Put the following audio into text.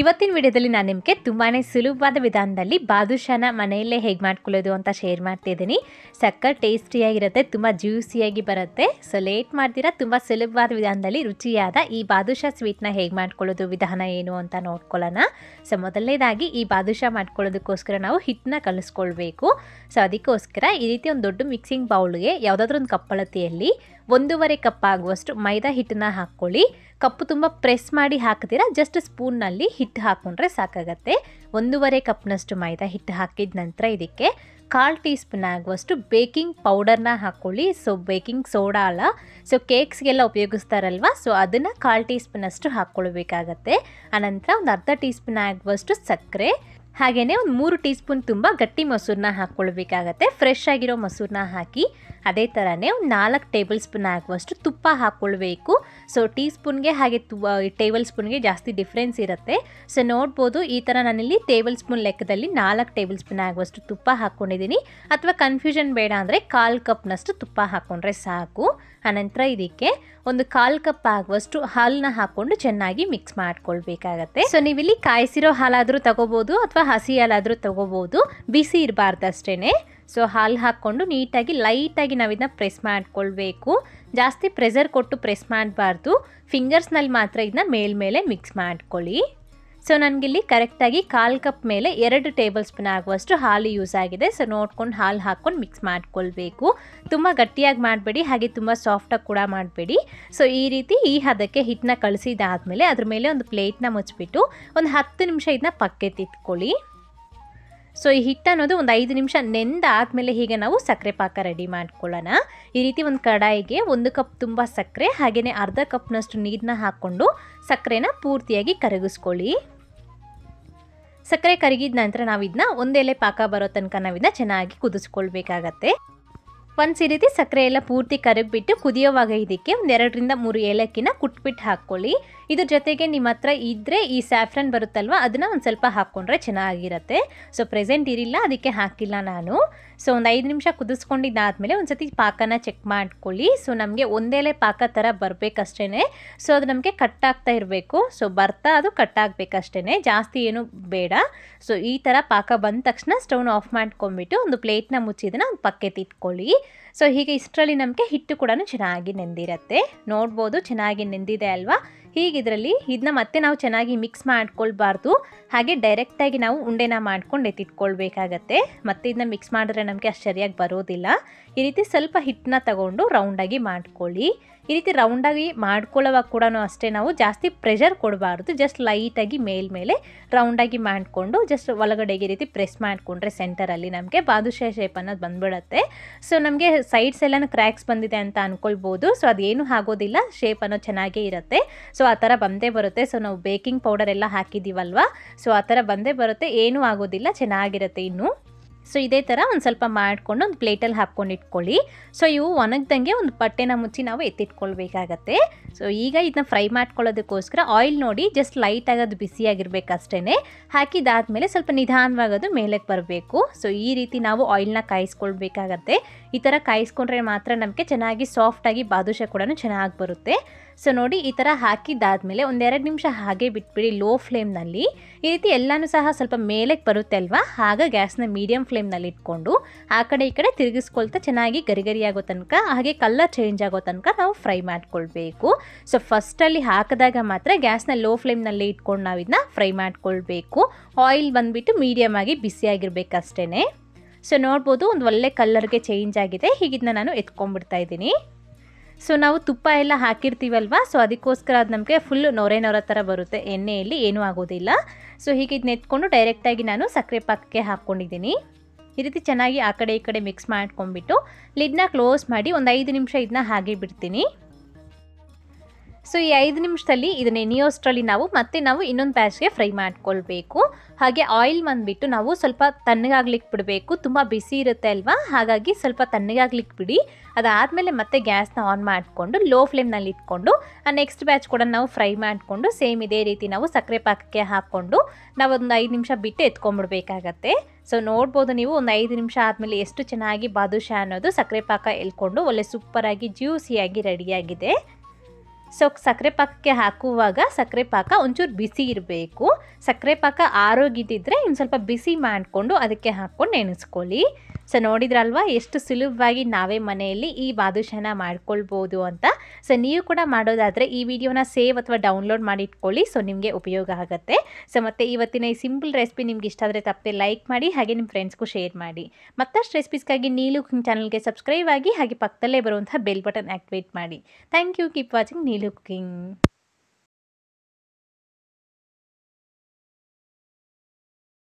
ಇವತ್ತಿನ ವಿಡಿಯೋದಲ್ಲಿ ನಾನು ನಿಮಗೆ ತುಂಬಾ ಸುಲಭವಾದ ವಿಧಾನದಲ್ಲಿ ಬಾದುಷಾನ ಮನೆಯಲ್ಲೇ ಹೇಗೆ ಮಾಡ್ಕೊಳ್ಳೋದು ಅಂತ ಶೇರ್ ಮಾಡ್ತಿದ್ದೀನಿ ಸಕ್ಕರ್ ಟೇಸ್ಟಿಯಾಗಿರುತ್ತೆ ತುಂಬ ಜ್ಯೂಸಿಯಾಗಿ ಬರುತ್ತೆ ಸೊ ಲೇಟ್ ಮಾಡ್ತೀರಾ ತುಂಬ ಸುಲಭವಾದ ವಿಧಾನದಲ್ಲಿ ರುಚಿಯಾದ ಈ ಬಾದುಷಾ ಸ್ವೀಟ್ನ ಹೇಗೆ ಮಾಡ್ಕೊಳ್ಳೋದು ವಿಧಾನ ಏನು ಅಂತ ನೋಡ್ಕೊಳ್ಳೋಣ ಸೊ ಮೊದಲನೇದಾಗಿ ಈ ಬಾದುಷಾ ಮಾಡ್ಕೊಳ್ಳೋದಕ್ಕೋಸ್ಕರ ನಾವು ಹಿಟ್ಟನ್ನ ಕಲಿಸ್ಕೊಳ್ಬೇಕು ಸೊ ಅದಕ್ಕೋಸ್ಕರ ಈ ರೀತಿ ಒಂದು ದೊಡ್ಡ ಮಿಕ್ಸಿಂಗ್ ಬೌಲ್ಗೆ ಯಾವುದಾದ್ರೂ ಒಂದು ಕಪ್ಪಳತಿಯಲ್ಲಿ ಒಂದೂವರೆ ಕಪ್ ಆಗುವಷ್ಟು ಮೈದಾ ಹಿಟ್ಟನ್ನ ಹಾಕ್ಕೊಳ್ಳಿ ಕಪ್ಪು ತುಂಬ ಪ್ರೆಸ್ ಮಾಡಿ ಹಾಕ್ತೀರಾ ಜಸ್ಟ್ ಸ್ಪೂನ್ನಲ್ಲಿ ಹಿಟ್ಟು ಹಾಕ್ಕೊಂಡ್ರೆ ಸಾಕಾಗತ್ತೆ ಒಂದೂವರೆ ಕಪ್ನಷ್ಟು ಮೈದಾ ಹಿಟ್ಟು ಹಾಕಿದ ನಂತರ ಇದಕ್ಕೆ ಕಾಲು ಟೀ ಸ್ಪೂನ್ ಆಗುವಷ್ಟು ಬೇಕಿಂಗ್ ಪೌಡರ್ನ ಹಾಕ್ಕೊಳ್ಳಿ ಸೊ ಬೇಕಿಂಗ್ ಸೋಡಾ ಅಲ್ಲ ಸೊ ಕೇಕ್ಸ್ಗೆಲ್ಲ ಉಪಯೋಗಿಸ್ತಾರಲ್ವ ಸೊ ಅದನ್ನು ಕಾಲು ಟೀ ಸ್ಪೂನಷ್ಟು ಹಾಕ್ಕೊಳ್ಬೇಕಾಗತ್ತೆ ಆನಂತರ ಒಂದು ಅರ್ಧ ಟೀ ಸ್ಪೂನ್ ಆಗುವಷ್ಟು ಸಕ್ಕರೆ ಹಾಗೆಯೇ ಒಂದು ಮೂರು ಟೀ ಸ್ಪೂನ್ ತುಂಬ ಗಟ್ಟಿ ಮೊಸರನ್ನ ಹಾಕ್ಕೊಳ್ಬೇಕಾಗತ್ತೆ ಫ್ರೆಶ್ ಆಗಿರೋ ಮೊಸರನ್ನ ಹಾಕಿ ಅದೇ ಥರನೇ ಒಂದು ನಾಲ್ಕು ಟೇಬಲ್ ಸ್ಪೂನ್ ಹಾಕುವಷ್ಟು ತುಪ್ಪ ಹಾಕ್ಕೊಳ್ಬೇಕು ಸೊ ಟೀ ಸ್ಪೂನ್ಗೆ ಹಾಗೆ ತು ಟೇಬಲ್ ಸ್ಪೂನ್ಗೆ ಜಾಸ್ತಿ ಡಿಫ್ರೆನ್ಸ್ ಇರುತ್ತೆ ಸೊ ನೋಡ್ಬೋದು ಈ ಥರ ನಾನಿಲ್ಲಿ ಟೇಬಲ್ ಸ್ಪೂನ್ ಲೆಕ್ಕದಲ್ಲಿ ನಾಲ್ಕು ಟೇಬಲ್ ಸ್ಪೂನ್ ಆಗುವಷ್ಟು ತುಪ್ಪ ಹಾಕ್ಕೊಂಡಿದ್ದೀನಿ ಅಥವಾ ಕನ್ಫ್ಯೂಷನ್ ಬೇಡ ಅಂದರೆ ಕಾಲು ಕಪ್ನಷ್ಟು ತುಪ್ಪ ಹಾಕ್ಕೊಂಡ್ರೆ ಸಾಕು ಆನಂತರ ಇದಕ್ಕೆ ಒಂದು ಕಾಲು ಕಪ್ ಆಗುವಷ್ಟು ಹಾಲನ್ನ ಹಾಕ್ಕೊಂಡು ಚೆನ್ನಾಗಿ ಮಿಕ್ಸ್ ಮಾಡ್ಕೊಳ್ಬೇಕಾಗತ್ತೆ ಸೊ ನೀವಿಲ್ಲಿ ಕಾಯಿಸಿರೋ ಹಾಲಾದರೂ ತಗೋಬೋದು ಅಥವಾ ಹಸಿ ಹಾಲಾದರೂ ತೊಗೋಬೋದು ಬಿಸಿ ಇರಬಾರ್ದು ಅಷ್ಟೇ ಸೊ ಹಾಲು ಹಾಕ್ಕೊಂಡು ನೀಟಾಗಿ ಲೈಟಾಗಿ ನಾವಿದನ್ನ ಪ್ರೆಸ್ ಮಾಡ್ಕೊಳ್ಬೇಕು ಜಾಸ್ತಿ ಪ್ರೆಸರ್ ಕೊಟ್ಟು ಪ್ರೆಸ್ ಮಾಡಬಾರ್ದು ಫಿಂಗರ್ಸ್ನಲ್ಲಿ ಮಾತ್ರ ಇದನ್ನ ಮೇಲ್ಮೇಲೆ ಮಿಕ್ಸ್ ಮಾಡ್ಕೊಳ್ಳಿ ಸೊ ನನಗಿಲ್ಲಿ ಕರೆಕ್ಟಾಗಿ ಕಾಲು ಕಪ್ ಮೇಲೆ ಎರಡು ಟೇಬಲ್ ಸ್ಪೂನ್ ಆಗುವಷ್ಟು ಹಾಲು ಯೂಸ್ ಆಗಿದೆ ಸೊ ನೋಡ್ಕೊಂಡು ಹಾಲು ಹಾಕ್ಕೊಂಡು ಮಿಕ್ಸ್ ಮಾಡ್ಕೊಳ್ಬೇಕು ತುಂಬ ಗಟ್ಟಿಯಾಗಿ ಮಾಡಬೇಡಿ ಹಾಗೆ ತುಂಬ ಸಾಫ್ಟಾಗಿ ಕೂಡ ಮಾಡಬೇಡಿ ಸೊ ಈ ರೀತಿ ಈ ಹದಕ್ಕೆ ಹಿಟ್ಟನ್ನ ಕಳಿಸಿದಾದಮೇಲೆ ಅದ್ರ ಮೇಲೆ ಒಂದು ಪ್ಲೇಟ್ನ ಮುಚ್ಚಿಬಿಟ್ಟು ಒಂದು ಹತ್ತು ನಿಮಿಷ ಇದನ್ನ ತಿತ್ಕೊಳ್ಳಿ ಸೊ ಈ ಹಿಟ್ಟು ಅನ್ನೋದು ಒಂದು ಐದು ನಿಮಿಷ ನೆಂದಾದಮೇಲೆ ಹೀಗೆ ನಾವು ಸಕ್ಕರೆ ಪಾಕ ರೆಡಿ ಮಾಡ್ಕೊಳ್ಳೋಣ ಈ ರೀತಿ ಒಂದು ಕಡಾಯಿಗೆ ಒಂದು ಕಪ್ ತುಂಬ ಸಕ್ಕರೆ ಹಾಗೆಯೇ ಅರ್ಧ ಕಪ್ನಷ್ಟು ನೀರನ್ನ ಹಾಕ್ಕೊಂಡು ಸಕ್ಕರೆನ ಪೂರ್ತಿಯಾಗಿ ಕರಗಿಸ್ಕೊಳ್ಳಿ ಸಕ್ಕರೆ ಕರಗಿದ ನಂತರ ನಾವು ಇದನ್ನ ಒಂದೆಲೆ ಪಾಕ ಬರೋ ತನಕ ಇದನ್ನ ಚೆನ್ನಾಗಿ ಕುದಿಸ್ಕೊಳ್ಬೇಕಾಗತ್ತೆ ಒಂದು ರೀತಿ ಸಕ್ಕರೆ ಎಲ್ಲ ಪೂರ್ತಿ ಕರಗಿಬಿಟ್ಟು ಕುದಿಯೋವಾಗ ಇದಕ್ಕೆ ಒಂದೆರಡರಿಂದ ಮೂರು ಏಲಕ್ಕಿನ ಕುಟ್ಬಿಟ್ಟು ಹಾಕ್ಕೊಳ್ಳಿ ಇದ್ರ ಜೊತೆಗೆ ನಿಮ್ಮ ಹತ್ರ ಇದ್ದರೆ ಈ ಸ್ಯಾಫ್ರನ್ ಬರುತ್ತಲ್ವ ಅದನ್ನು ಒಂದು ಸ್ವಲ್ಪ ಹಾಕೊಂಡ್ರೆ ಚೆನ್ನಾಗಿರುತ್ತೆ ಸೊ ಪ್ರೆಸೆಂಟ್ ಇರಿಲ್ಲ ಅದಕ್ಕೆ ಹಾಕಿಲ್ಲ ನಾನು ಸೊ ಒಂದು ಐದು ನಿಮಿಷ ಕುದಿಸ್ಕೊಂಡಿದ್ದಾದಮೇಲೆ ಒಂದು ಸರ್ತಿ ಪಾಕನ ಚೆಕ್ ಮಾಡ್ಕೊಳ್ಳಿ ಸೊ ನಮಗೆ ಒಂದೇಲೆ ಪಾಕ ಥರ ಬರಬೇಕಷ್ಟೇ ಸೊ ಅದು ನಮಗೆ ಕಟ್ ಆಗ್ತಾ ಇರಬೇಕು ಸೊ ಬರ್ತಾ ಅದು ಕಟ್ ಆಗಬೇಕಷ್ಟೇ ಜಾಸ್ತಿ ಏನು ಬೇಡ ಸೊ ಈ ಥರ ಪಾಕ ಬಂದ ತಕ್ಷಣ ಸ್ಟೌನ್ ಆಫ್ ಮಾಡ್ಕೊಂಡ್ಬಿಟ್ಟು ಒಂದು ಪ್ಲೇಟ್ನ ಮುಚ್ಚಿದನ್ನ ಒಂದು ತಿಟ್ಕೊಳ್ಳಿ ಸೊ ಹೀಗೆ ಇಷ್ಟರಲ್ಲಿ ನಮಗೆ ಹಿಟ್ಟು ಕೂಡ ಚೆನ್ನಾಗಿ ನೆಂದಿರುತ್ತೆ ನೋಡ್ಬೋದು ಚೆನ್ನಾಗಿ ನೆಂದಿದೆ ಅಲ್ವಾ ಹೀಗಿದ್ರಲ್ಲಿ ಇದನ್ನ ಮತ್ತೆ ನಾವು ಚೆನ್ನಾಗಿ ಮಿಕ್ಸ್ ಮಾಡ್ಕೊಳ್ಬಾರ್ದು ಹಾಗೆ ಡೈರೆಕ್ಟಾಗಿ ನಾವು ಉಂಡೆನ ಮಾಡ್ಕೊಂಡು ಎತ್ತಿಟ್ಕೊಳ್ಬೇಕಾಗತ್ತೆ ಮತ್ತೆ ಇದನ್ನ ಮಿಕ್ಸ್ ಮಾಡಿದ್ರೆ ನಮಗೆ ಅಷ್ಟು ಸರಿಯಾಗಿ ಬರೋದಿಲ್ಲ ಈ ರೀತಿ ಸ್ವಲ್ಪ ಹಿಟ್ಟನ್ನ ತಗೊಂಡು ರೌಂಡಾಗಿ ಮಾಡ್ಕೊಳ್ಳಿ ಈ ರೀತಿ ರೌಂಡಾಗಿ ಮಾಡ್ಕೊಳ್ಳೋವಾಗ ಕೂಡ ಅಷ್ಟೇ ನಾವು ಜಾಸ್ತಿ ಪ್ರೆಷರ್ ಕೊಡಬಾರ್ದು ಜಸ್ಟ್ ಲೈಟಾಗಿ ಮೇಲ್ಮೇಲೆ ರೌಂಡಾಗಿ ಮಾಡಿಕೊಂಡು ಜಸ್ಟ್ ಒಳಗಡೆಗೆ ಈ ರೀತಿ ಪ್ರೆಸ್ ಮಾಡಿಕೊಂಡ್ರೆ ಸೆಂಟರಲ್ಲಿ ನಮಗೆ ಬಾದುಷಾ ಶೇಪ್ ಅನ್ನೋದು ಬಂದ್ಬಿಡುತ್ತೆ ಸೊ ನಮಗೆ ಸೈಡ್ಸ್ ಎಲ್ಲ ಕ್ರ್ಯಾಕ್ಸ್ ಬಂದಿದೆ ಅಂತ ಅಂದ್ಕೊಳ್ಬೋದು ಸೊ ಅದೇನು ಆಗೋದಿಲ್ಲ ಶೇಪ್ ಅನ್ನೋ ಚೆನ್ನಾಗೇ ಇರುತ್ತೆ ಸೊ ಆ ಥರ ಬಂದೇ ಬರುತ್ತೆ ಸೊ ನಾವು ಬೇಕಿಂಗ್ ಪೌಡರ್ ಎಲ್ಲ ಹಾಕಿದ್ದೀವಲ್ವ ಸೊ ಆ ಥರ ಬಂದೇ ಬರುತ್ತೆ ಏನೂ ಆಗೋದಿಲ್ಲ ಚೆನ್ನಾಗಿರುತ್ತೆ ಇನ್ನೂ ಸೊ ಇದೇ ಥರ ಒಂದು ಸ್ವಲ್ಪ ಮಾಡಿಕೊಂಡು ಒಂದು ಪ್ಲೇಟಲ್ಲಿ ಹಾಕ್ಕೊಂಡು ಇಟ್ಕೊಳ್ಳಿ ಸೊ ಇವು ಒಣಗ್ದಂಗೆ ಒಂದು ಬಟ್ಟೆನ ಮುಚ್ಚಿ ನಾವು ಎತ್ತಿಟ್ಕೊಳ್ಬೇಕಾಗತ್ತೆ ಸೊ ಈಗ ಇದನ್ನ ಫ್ರೈ ಮಾಡ್ಕೊಳ್ಳೋದಕ್ಕೋಸ್ಕರ ಆಯಿಲ್ ನೋಡಿ ಜಸ್ಟ್ ಲೈಟ್ ಬಿಸಿಯಾಗಿರ್ಬೇಕು ಬಿಸಿಯಾಗಿರ್ಬೇಕಷ್ಟೇ ಹಾಕಿದಾದಮೇಲೆ ಸ್ವಲ್ಪ ನಿಧಾನವಾಗೋದು ಮೇಲಕ್ಕೆ ಬರಬೇಕು ಸೊ ಈ ರೀತಿ ನಾವು ಆಯಿಲ್ನ ಕಾಯಿಸ್ಕೊಳ್ಬೇಕಾಗತ್ತೆ ಈ ಥರ ಕಾಯಿಸ್ಕೊಂಡ್ರೆ ಮಾತ್ರ ನಮಗೆ ಚೆನ್ನಾಗಿ ಸಾಫ್ಟಾಗಿ ಬಾದುಷ ಕೂಡ ಚೆನ್ನಾಗಿ ಬರುತ್ತೆ ಸೊ ನೋಡಿ ಈ ಥರ ಹಾಕಿದ್ದಾದಮೇಲೆ ಒಂದೆರಡು ನಿಮಿಷ ಹಾಗೆ ಬಿಟ್ಬಿಡಿ ಲೋ ಫ್ಲೇಮ್ನಲ್ಲಿ ಈ ರೀತಿ ಎಲ್ಲನೂ ಸಹ ಸ್ವಲ್ಪ ಮೇಲಕ್ಕೆ ಬರುತ್ತೆ ಅಲ್ವಾ ಆಗ ಗ್ಯಾಸ್ನ ಮೀಡಿಯಮ್ ಫ್ಲೇಮ್ನಲ್ಲಿ ಇಟ್ಕೊಂಡು ಆ ಕಡೆ ಈ ಕಡೆ ತಿರುಗಿಸ್ಕೊಳ್ತಾ ಚೆನ್ನಾಗಿ ಗರಿಗರಿ ಆಗೋ ತನಕ ಹಾಗೆ ಕಲ್ಲರ್ ಚೇಂಜ್ ಆಗೋ ತನಕ ನಾವು ಫ್ರೈ ಮಾಡಿಕೊಳ್ಬೇಕು ಸೊ ಫಸ್ಟಲ್ಲಿ ಹಾಕಿದಾಗ ಮಾತ್ರ ಗ್ಯಾಸ್ನ ಲೋ ಫ್ಲೇಮ್ನಲ್ಲಿ ಇಟ್ಕೊಂಡು ನಾವು ಇದನ್ನ ಫ್ರೈ ಮಾಡಿಕೊಳ್ಬೇಕು ಆಯಿಲ್ ಬಂದುಬಿಟ್ಟು ಮೀಡಿಯಮ್ ಆಗಿ ಬಿಸಿಯಾಗಿರ್ಬೇಕಷ್ಟೇ ಸೊ ನೋಡ್ಬೋದು ಒಂದು ಒಳ್ಳೆ ಕಲ್ಲರ್ಗೆ ಚೇಂಜ್ ಆಗಿದೆ ಹೀಗಿದ್ನ ನಾನು ಎತ್ಕೊಂಡ್ಬಿಡ್ತಾ ಇದ್ದೀನಿ ಸೊ ನಾವು ತುಪ್ಪ ಎಲ್ಲ ಹಾಕಿರ್ತೀವಲ್ವಾ ಸೊ ಅದಕ್ಕೋಸ್ಕರ ಅದು ನಮಗೆ ಫುಲ್ ನೊರೆ ನೊರ ಥರ ಬರುತ್ತೆ ಎಣ್ಣೆಯಲ್ಲಿ ಏನೂ ಆಗೋದಿಲ್ಲ ಸೊ ಹೀಗೆ ಇದು ನೆತ್ಕೊಂಡು ಡೈರೆಕ್ಟಾಗಿ ನಾನು ಸಕ್ಕರೆ ಪಾಕಕ್ಕೆ ಹಾಕ್ಕೊಂಡಿದ್ದೀನಿ ಈ ರೀತಿ ಚೆನ್ನಾಗಿ ಆ ಕಡೆ ಈ ಕಡೆ ಮಿಕ್ಸ್ ಮಾಡ್ಕೊಂಡ್ಬಿಟ್ಟು ಲಿಡ್ನ ಕ್ಲೋಸ್ ಮಾಡಿ ಒಂದು ಐದು ನಿಮಿಷ ಇದನ್ನ ಹಾಗೆ ಬಿಡ್ತೀನಿ ಸೊ ಈ ಐದು ನಿಮಿಷದಲ್ಲಿ ಇದನ್ನ ಎಣಿಯೋಷ್ಟರಲ್ಲಿ ನಾವು ಮತ್ತೆ ನಾವು ಇನ್ನೊಂದು ಪ್ಯಾಚ್ಗೆ ಫ್ರೈ ಮಾಡ್ಕೊಳ್ಬೇಕು ಹಾಗೆ ಆಯಿಲ್ ಬಂದುಬಿಟ್ಟು ನಾವು ಸ್ವಲ್ಪ ತಣ್ಣಗಾಗ್ಲಿಕ್ಕೆ ಬಿಡಬೇಕು ತುಂಬ ಬಿಸಿ ಇರುತ್ತೆ ಅಲ್ವಾ ಹಾಗಾಗಿ ಸ್ವಲ್ಪ ತಣ್ಣಗಾಗ್ಲಿಕ್ಕೆ ಬಿಡಿ ಅದಾದಮೇಲೆ ಮತ್ತೆ ಗ್ಯಾಸ್ನ ಆನ್ ಮಾಡಿಕೊಂಡು ಲೋ ಫ್ಲೇಮ್ನಲ್ಲಿ ಇಟ್ಕೊಂಡು ಆ ನೆಕ್ಸ್ಟ್ ಬ್ಯಾಚ್ ಕೂಡ ನಾವು ಫ್ರೈ ಮಾಡಿಕೊಂಡು ಸೇಮ್ ಇದೇ ರೀತಿ ನಾವು ಸಕ್ಕರೆ ಪಾಕಕ್ಕೆ ಹಾಕ್ಕೊಂಡು ನಾವು ಒಂದು ಐದು ನಿಮಿಷ ಬಿಟ್ಟು ಎತ್ಕೊಂಡ್ಬಿಡ್ಬೇಕಾಗತ್ತೆ ಸೊ ನೋಡ್ಬೋದು ನೀವು ಒಂದು ಐದು ನಿಮಿಷ ಆದಮೇಲೆ ಎಷ್ಟು ಚೆನ್ನಾಗಿ ಬಾದುಷಾ ಅನ್ನೋದು ಸಕ್ಕರೆ ಪಾಕ ಎಲ್ಕೊಂಡು ಒಳ್ಳೆ ಸೂಪರಾಗಿ ಜ್ಯೂಸಿಯಾಗಿ ರೆಡಿಯಾಗಿದೆ ಸೊ ಸಕ್ಕರೆ ಪಾಕಕ್ಕೆ ಹಾಕುವಾಗ ಸಕ್ಕರೆ ಪಾಕ ಒಂಚೂರು ಬಿಸಿ ಇರಬೇಕು ಸಕ್ಕರೆ ಪಾಕ ಆರೋಗಿದ್ದಿದ್ರೆ ಇನ್ನು ಸ್ವಲ್ಪ ಬಿಸಿ ಮಾಡಿಕೊಂಡು ಅದಕ್ಕೆ ಹಾಕ್ಕೊಂಡು ನೆನೆಸ್ಕೊಳ್ಳಿ ಸೊ ನೋಡಿದ್ರಲ್ವಾ ಎಷ್ಟು ಸುಲಭವಾಗಿ ನಾವೇ ಮನೆಯಲ್ಲಿ ಈ ಬಾದುಷನ ಮಾಡ್ಕೊಳ್ಬೋದು ಅಂತ ಸೊ ನೀವು ಕೂಡ ಮಾಡೋದಾದರೆ ಈ ವಿಡಿಯೋನ ಸೇವ್ ಅಥವಾ ಡೌನ್ಲೋಡ್ ಮಾಡಿ ಇಟ್ಕೊಳ್ಳಿ ಸೊ ನಿಮಗೆ ಉಪಯೋಗ ಆಗುತ್ತೆ ಸೊ ಮತ್ತು ಇವತ್ತಿನ ಈ ಸಿಂಪಲ್ ರೆಸಿಪಿ ನಿಮ್ಗೆ ಇಷ್ಟ ಆದರೆ ತಪ್ಪದೆ ಲೈಕ್ ಮಾಡಿ ಹಾಗೆ ನಿಮ್ಮ ಫ್ರೆಂಡ್ಸ್ಗೂ ಶೇರ್ ಮಾಡಿ ಮತ್ತಷ್ಟು ರೆಸಿಪೀಸ್ಗಾಗಿ ನೀಲು ಕುಕಿಂಗ್ ಚಾನಲ್ಗೆ ಸಬ್ಸ್ಕ್ರೈಬ್ ಆಗಿ ಹಾಗೆ ಪಕ್ಕದಲ್ಲೇ ಬರುವಂಥ ಬೆಲ್ ಬಟನ್ ಆ್ಯಕ್ಟಿವೇಟ್ ಮಾಡಿ thank you keep watching Neelu cooking